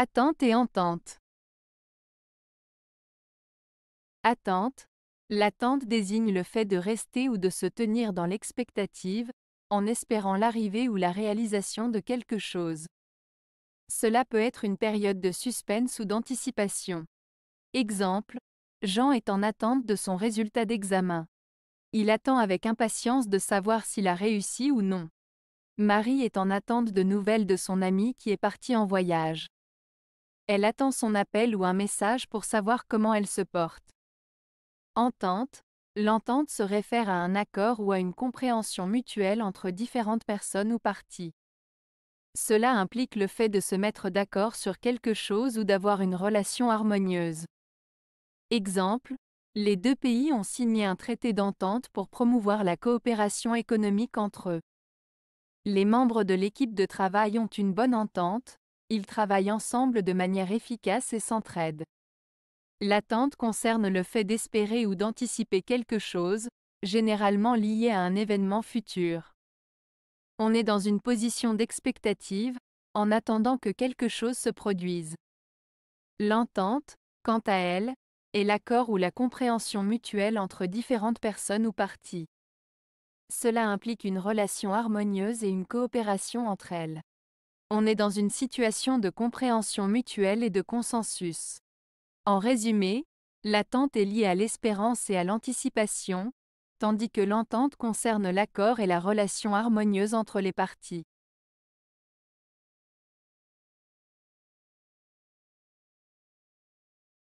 Attente et entente. Attente. L'attente désigne le fait de rester ou de se tenir dans l'expectative, en espérant l'arrivée ou la réalisation de quelque chose. Cela peut être une période de suspense ou d'anticipation. Exemple, Jean est en attente de son résultat d'examen. Il attend avec impatience de savoir s'il a réussi ou non. Marie est en attente de nouvelles de son ami qui est parti en voyage. Elle attend son appel ou un message pour savoir comment elle se porte. Entente. L'entente se réfère à un accord ou à une compréhension mutuelle entre différentes personnes ou parties. Cela implique le fait de se mettre d'accord sur quelque chose ou d'avoir une relation harmonieuse. Exemple, les deux pays ont signé un traité d'entente pour promouvoir la coopération économique entre eux. Les membres de l'équipe de travail ont une bonne entente, ils travaillent ensemble de manière efficace et s'entraident. L'attente concerne le fait d'espérer ou d'anticiper quelque chose, généralement lié à un événement futur. On est dans une position d'expectative, en attendant que quelque chose se produise. L'entente, quant à elle, est l'accord ou la compréhension mutuelle entre différentes personnes ou parties. Cela implique une relation harmonieuse et une coopération entre elles on est dans une situation de compréhension mutuelle et de consensus. En résumé, l'attente est liée à l'espérance et à l'anticipation, tandis que l'entente concerne l'accord et la relation harmonieuse entre les parties.